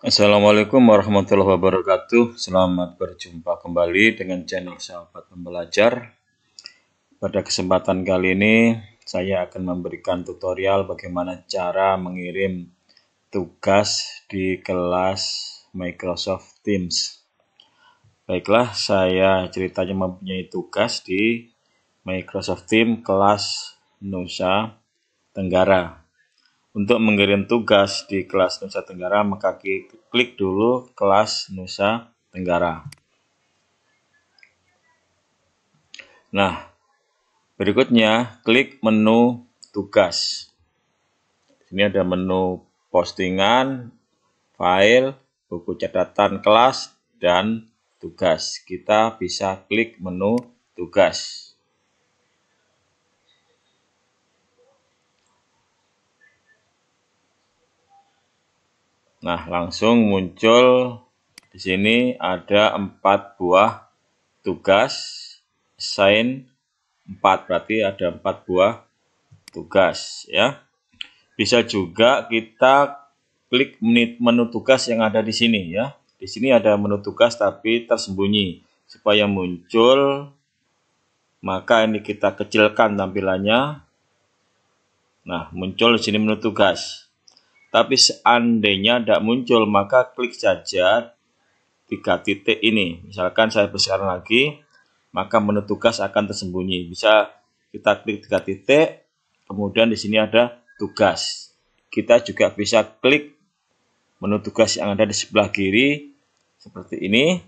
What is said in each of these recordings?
Assalamualaikum warahmatullahi wabarakatuh. Selamat berjumpa kembali dengan channel Sahabat Pembelajar. Pada kesempatan kali ini, saya akan memberikan tutorial bagaimana cara mengirim tugas di kelas Microsoft Teams. Baiklah, saya ceritanya mempunyai tugas di Microsoft Teams kelas Nusa Tenggara. Untuk mengirim tugas di kelas Nusa Tenggara, maka klik dulu kelas Nusa Tenggara. Nah, berikutnya klik menu tugas. Ini ada menu postingan, file, buku catatan kelas, dan tugas. Kita bisa klik menu tugas. Nah, langsung muncul di sini ada empat buah tugas sign 4 berarti ada empat buah tugas ya. Bisa juga kita klik menu tugas yang ada di sini ya. Di sini ada menu tugas tapi tersembunyi supaya muncul maka ini kita kecilkan tampilannya. Nah, muncul di sini menu tugas. Tapi seandainya tidak muncul, maka klik saja tiga titik ini. Misalkan saya besarkan lagi, maka menu tugas akan tersembunyi. Bisa kita klik tiga titik, kemudian di sini ada tugas. Kita juga bisa klik menu tugas yang ada di sebelah kiri seperti ini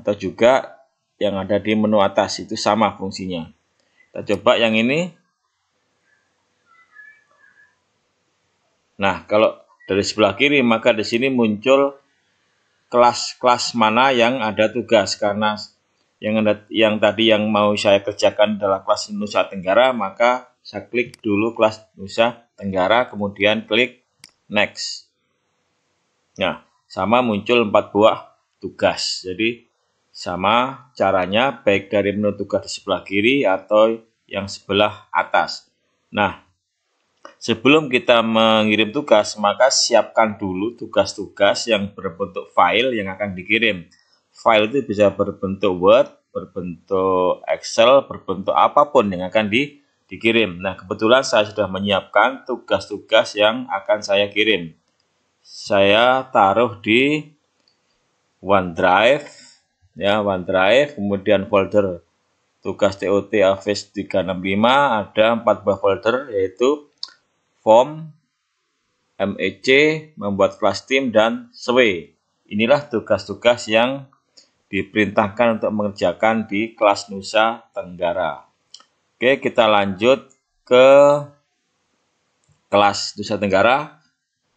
atau juga yang ada di menu atas itu sama fungsinya. Kita coba yang ini Nah, kalau dari sebelah kiri maka di sini muncul kelas-kelas mana yang ada tugas karena yang ada, yang tadi yang mau saya kerjakan adalah kelas Nusa Tenggara maka saya klik dulu kelas Nusa Tenggara kemudian klik next. Nah, sama muncul empat buah tugas. Jadi sama caranya baik dari menu tugas di sebelah kiri atau yang sebelah atas. Nah, Sebelum kita mengirim tugas, maka siapkan dulu tugas-tugas yang berbentuk file yang akan dikirim. File itu bisa berbentuk Word, berbentuk Excel, berbentuk apapun yang akan di, dikirim. Nah, kebetulan saya sudah menyiapkan tugas-tugas yang akan saya kirim. Saya taruh di OneDrive, ya OneDrive, kemudian folder tugas TOT Office 365 ada empat buah folder yaitu form, MEC, membuat kelas tim, dan SW. Inilah tugas-tugas yang diperintahkan untuk mengerjakan di kelas Nusa Tenggara. Oke, kita lanjut ke kelas Nusa Tenggara.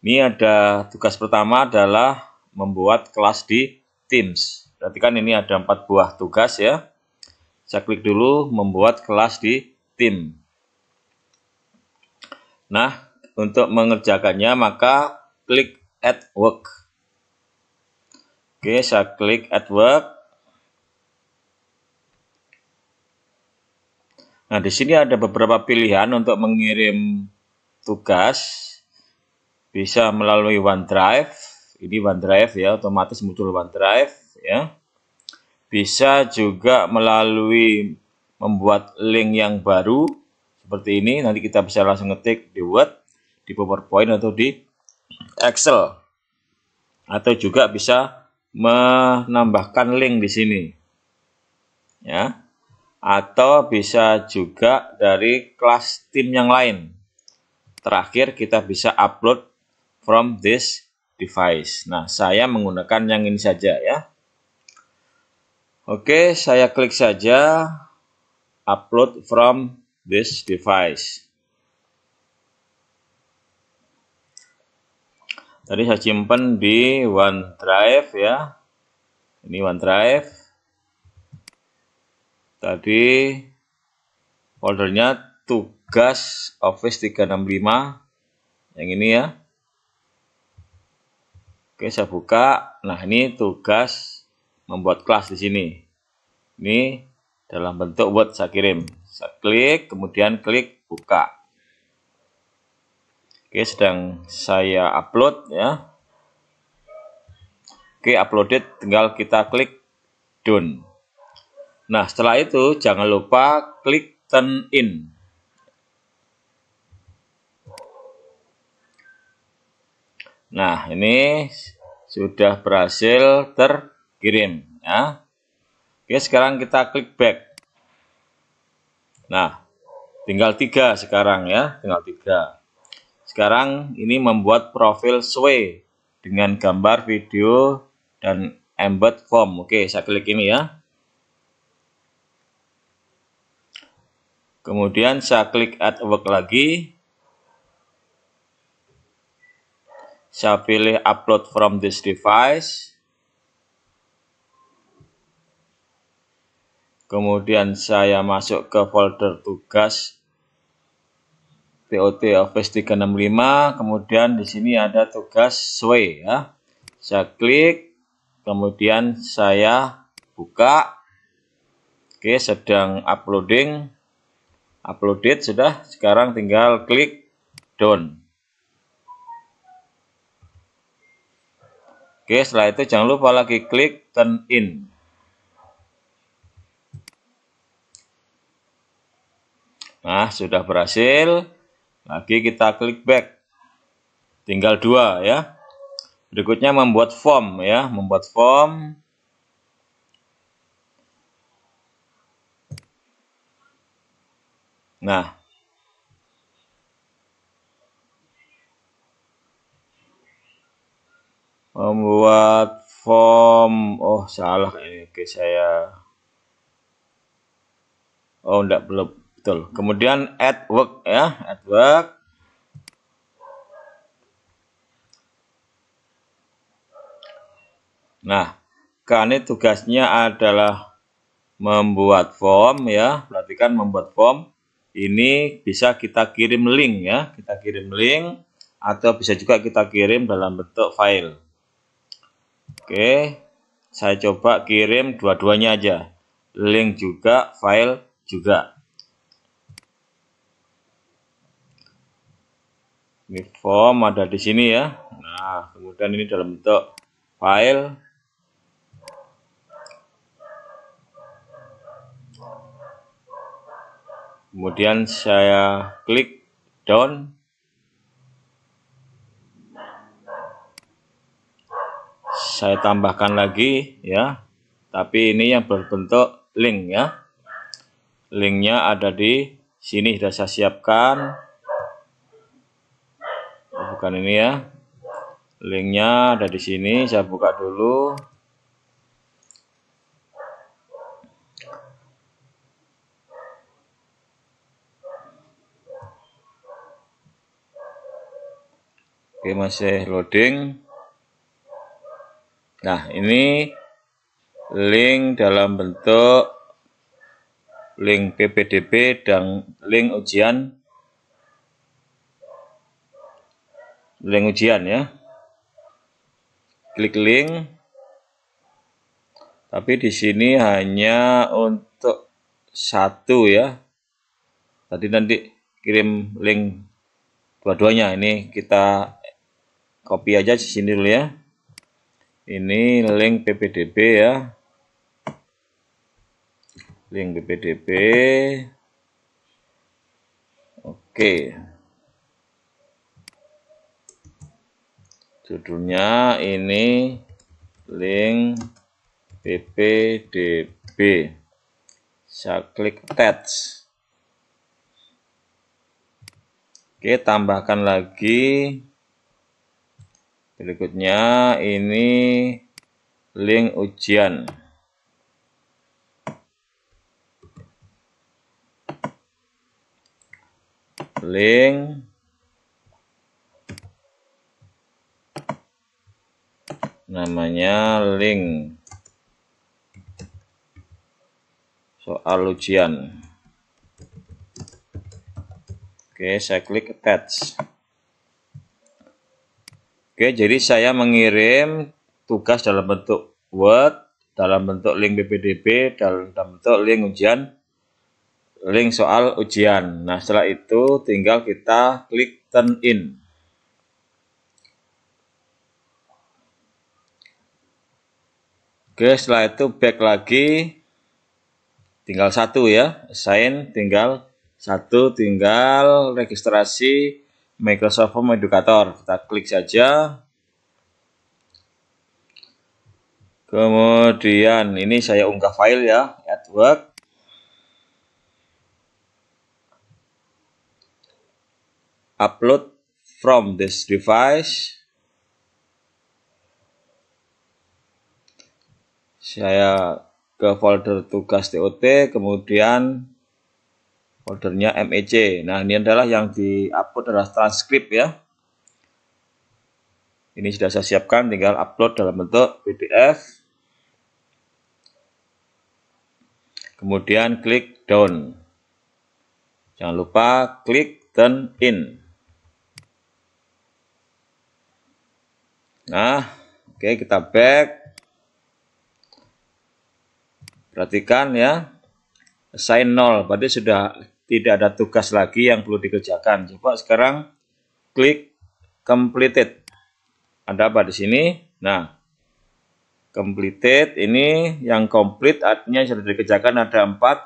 Ini ada tugas pertama adalah membuat kelas di Teams. Perhatikan ini ada empat buah tugas ya. Saya klik dulu membuat kelas di Teams. Nah, untuk mengerjakannya maka klik add work. Oke, saya klik add work. Nah, di sini ada beberapa pilihan untuk mengirim tugas. Bisa melalui OneDrive. Ini OneDrive ya, otomatis muncul OneDrive ya. Bisa juga melalui membuat link yang baru seperti ini nanti kita bisa langsung ngetik di Word, di PowerPoint atau di Excel. Atau juga bisa menambahkan link di sini. Ya. Atau bisa juga dari kelas tim yang lain. Terakhir kita bisa upload from this device. Nah, saya menggunakan yang ini saja ya. Oke, saya klik saja upload from this device. Tadi saya simpan di OneDrive ya. Ini OneDrive. Tadi foldernya tugas Office 365 yang ini ya. Oke, saya buka. Nah, ini tugas membuat kelas di sini. Ini dalam bentuk Word saya kirim. Saya klik, kemudian klik buka. Oke, sedang saya upload ya. Oke, uploaded tinggal kita klik done. Nah, setelah itu jangan lupa klik turn in. Nah, ini sudah berhasil terkirim ya. Oke, sekarang kita klik back. Nah, tinggal tiga sekarang ya, tinggal tiga. Sekarang ini membuat profil sway dengan gambar, video, dan embed form. Oke, saya klik ini ya. Kemudian saya klik add work lagi. Saya pilih upload from this device. Kemudian saya masuk ke folder tugas TOT Office 365, kemudian di sini ada tugas sway ya. Saya klik, kemudian saya buka. Oke, sedang uploading. Uploaded sudah, sekarang tinggal klik down. Oke, setelah itu jangan lupa lagi klik turn in. Nah, sudah berhasil. Lagi kita klik back. Tinggal dua ya. Berikutnya membuat form ya, membuat form. Nah. Membuat form. Oh, salah ini. Oke, saya Oh, enggak belum Betul. Kemudian at work ya, at work. Nah, karena tugasnya adalah membuat form ya. Perhatikan membuat form ini bisa kita kirim link ya, kita kirim link atau bisa juga kita kirim dalam bentuk file. Oke, saya coba kirim dua-duanya aja. Link juga, file juga. ini form ada di sini ya nah kemudian ini dalam bentuk file kemudian saya klik down saya tambahkan lagi ya tapi ini yang berbentuk link ya linknya ada di sini sudah saya siapkan siapkan ini ya linknya ada di sini saya buka dulu Oke masih loading nah ini link dalam bentuk link PPDB dan link ujian link ujian ya klik link tapi di sini hanya untuk satu ya tadi nanti kirim link dua-duanya ini kita copy aja di sini dulu ya ini link PPDB ya link PPDB oke okay. judulnya ini link ppdb saya klik text e oke tambahkan lagi berikutnya ini link ujian link namanya link soal ujian oke saya klik attach oke jadi saya mengirim tugas dalam bentuk Word dalam bentuk link BPDB dalam, bentuk link ujian link soal ujian nah setelah itu tinggal kita klik turn in Oke, setelah itu back lagi tinggal satu ya, sign, tinggal satu, tinggal registrasi Microsoft Home Educator. Kita klik saja. Kemudian ini saya unggah file ya, at work. Upload from this device. saya ke folder tugas TOT, kemudian foldernya MEC. Nah, ini adalah yang di-upload adalah transkrip ya. Ini sudah saya siapkan, tinggal upload dalam bentuk PDF. Kemudian klik down. Jangan lupa klik turn in. Nah, oke okay, kita back. Perhatikan ya, sign 0, berarti sudah tidak ada tugas lagi yang perlu dikerjakan. Coba sekarang klik completed. Ada apa di sini? Nah, completed ini yang complete artinya sudah dikerjakan ada empat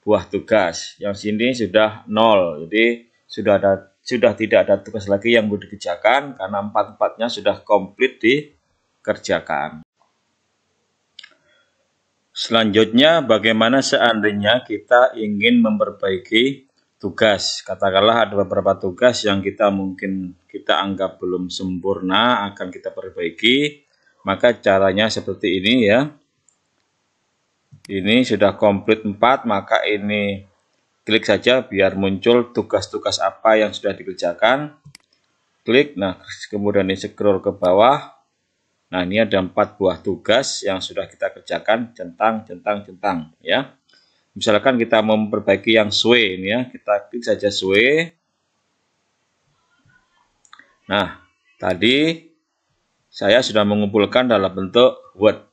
buah tugas. Yang sini sudah 0, jadi sudah ada sudah tidak ada tugas lagi yang perlu dikerjakan karena empat-empatnya sudah komplit dikerjakan. Selanjutnya, bagaimana seandainya kita ingin memperbaiki tugas? Katakanlah ada beberapa tugas yang kita mungkin kita anggap belum sempurna, akan kita perbaiki. Maka caranya seperti ini ya. Ini sudah komplit 4, maka ini klik saja biar muncul tugas-tugas apa yang sudah dikerjakan. Klik, nah kemudian ini scroll ke bawah. Nah, ini ada empat buah tugas yang sudah kita kerjakan centang, centang, centang, ya. Misalkan kita memperbaiki yang sway ini ya, kita klik saja sway Nah, tadi saya sudah mengumpulkan dalam bentuk Word.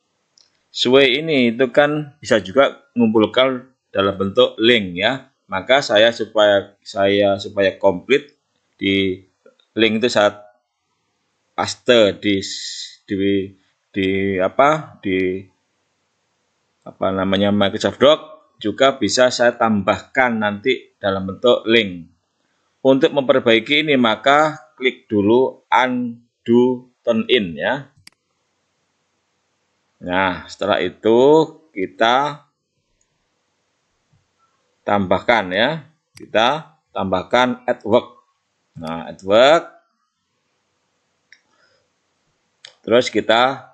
sway ini itu kan bisa juga mengumpulkan dalam bentuk link ya. Maka saya supaya saya supaya komplit di link itu saat paste di di di apa di apa namanya Microsoft Doc juga bisa saya tambahkan nanti dalam bentuk link. Untuk memperbaiki ini maka klik dulu undo turn in ya. Nah, setelah itu kita tambahkan ya. Kita tambahkan at work. Nah, at work Terus kita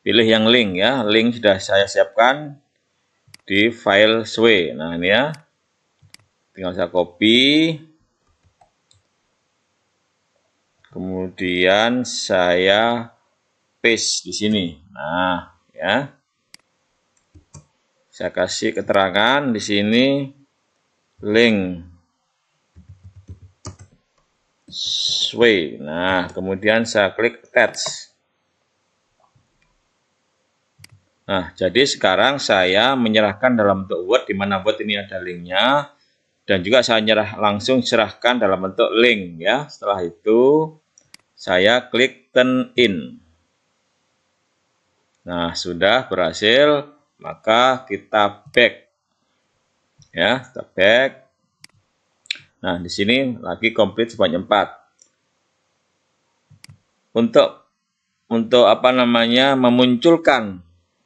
pilih yang link ya. Link sudah saya siapkan di file sw. Nah, ini ya. Tinggal saya copy. Kemudian saya paste di sini. Nah, ya. Saya kasih keterangan di sini link sway. Nah, kemudian saya klik attach. Nah, jadi sekarang saya menyerahkan dalam bentuk Word, di mana Word ini ada linknya, dan juga saya nyerah, langsung serahkan dalam bentuk link ya. Setelah itu, saya klik turn in. Nah, sudah berhasil, maka kita back. Ya, kita back. Nah, di sini lagi komplit sebanyak 4. Untuk untuk apa namanya memunculkan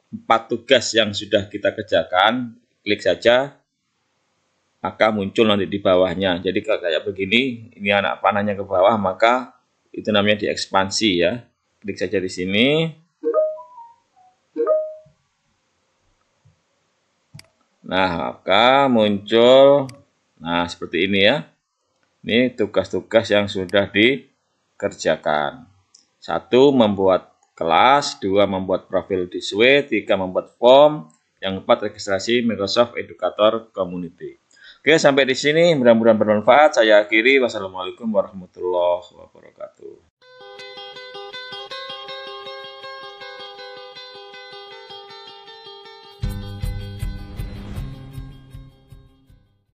empat tugas yang sudah kita kerjakan, klik saja, maka muncul nanti di bawahnya. Jadi kalau kayak begini, ini anak panahnya ke bawah, maka itu namanya diekspansi ya. Klik saja di sini. Nah, maka muncul, nah seperti ini ya. Ini tugas-tugas yang sudah dikerjakan. Satu, membuat kelas, dua membuat profil di Suite tiga membuat form, yang keempat registrasi Microsoft Educator Community. Oke, sampai di sini mudah-mudahan bermanfaat. Saya akhiri. Wassalamualaikum warahmatullahi wabarakatuh.